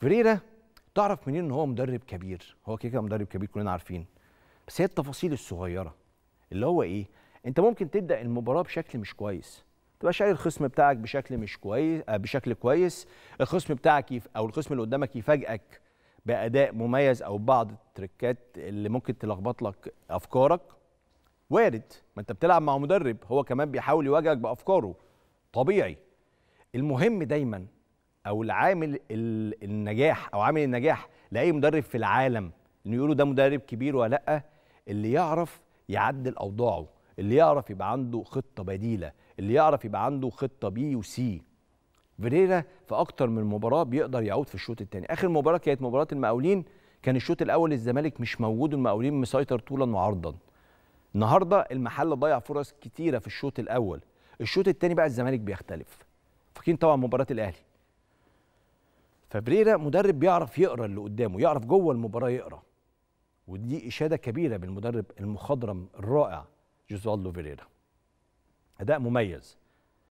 فيريرا تعرف منين ان هو مدرب كبير هو كده كده مدرب كبير كلنا عارفين بس هي التفاصيل الصغيره اللي هو ايه انت ممكن تبدا المباراه بشكل مش كويس تبقى شايل الخصم بتاعك بشكل مش كويس آه، بشكل كويس الخصم بتاعك يف... او الخصم اللي قدامك يفاجئك باداء مميز او بعض التريكات اللي ممكن تلخبط لك افكارك وارد ما انت بتلعب مع مدرب هو كمان بيحاول يواجهك بافكاره طبيعي المهم دايما او العامل النجاح او عامل النجاح لاي مدرب في العالم انه يقولوا ده مدرب كبير ولا لا اللي يعرف يعدل اوضاعه اللي يعرف يبقى عنده خطه بديله اللي يعرف يبقى عنده خطه بي وسي فيريرا في اكتر من مباراه بيقدر يعود في الشوط الثاني اخر مباراه كانت مباراه المقاولين كان الشوط الاول الزمالك مش موجود والمقاولين مسيطر طولا وعرضا النهارده المحل ضيع فرص كتيره في الشوط الاول الشوط الثاني بقى الزمالك بيختلف فاكرين طبعا مباراه الاهلي فبريرا مدرب بيعرف يقرا اللي قدامه يعرف جوه المباراه يقرا ودي اشاده كبيره بالمدرب المخضرم الرائع جوزالدو فيريرا اداء مميز